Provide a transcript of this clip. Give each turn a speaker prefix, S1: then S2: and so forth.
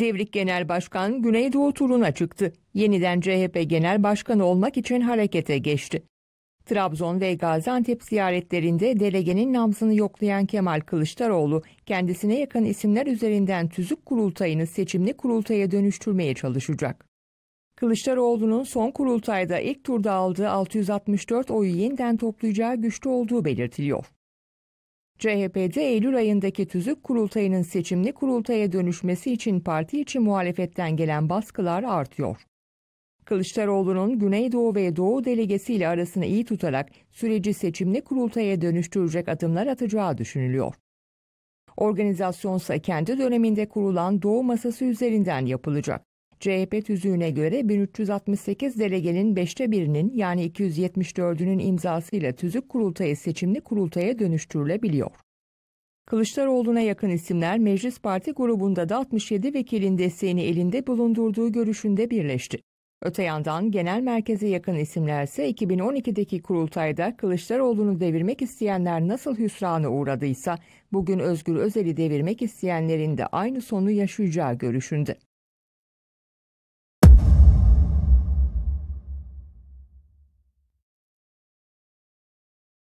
S1: Devrik Genel Başkan Güneydoğu turuna çıktı. Yeniden CHP Genel Başkanı olmak için harekete geçti. Trabzon ve Gaziantep ziyaretlerinde delegenin nabzını yoklayan Kemal Kılıçdaroğlu, kendisine yakın isimler üzerinden tüzük kurultayını seçimli kurultaya dönüştürmeye çalışacak. Kılıçdaroğlu'nun son kurultayda ilk turda aldığı 664 oyu yeniden toplayacağı güçlü olduğu belirtiliyor. CHP'de Eylül ayındaki tüzük kurultayının seçimli kurultaya dönüşmesi için parti içi muhalefetten gelen baskılar artıyor. Kılıçdaroğlu'nun Güneydoğu ve Doğu delegesi ile arasını iyi tutarak süreci seçimli kurultaya dönüştürecek adımlar atacağı düşünülüyor. Organizasyonsa kendi döneminde kurulan Doğu Masası üzerinden yapılacak. CHP tüzüğüne göre 1368 delegenin 5'te birinin yani 274'ünün imzasıyla tüzük kurultayı seçimli kurultaya dönüştürülebiliyor. Kılıçdaroğlu'na yakın isimler Meclis Parti grubunda da 67 vekilin desteğini elinde bulundurduğu görüşünde birleşti. Öte yandan genel merkeze yakın isimler ise 2012'deki kurultayda Kılıçdaroğlu'nu devirmek isteyenler nasıl hüsrana uğradıysa bugün Özgür Özel'i devirmek isteyenlerin de aynı sonu yaşayacağı görüşünde.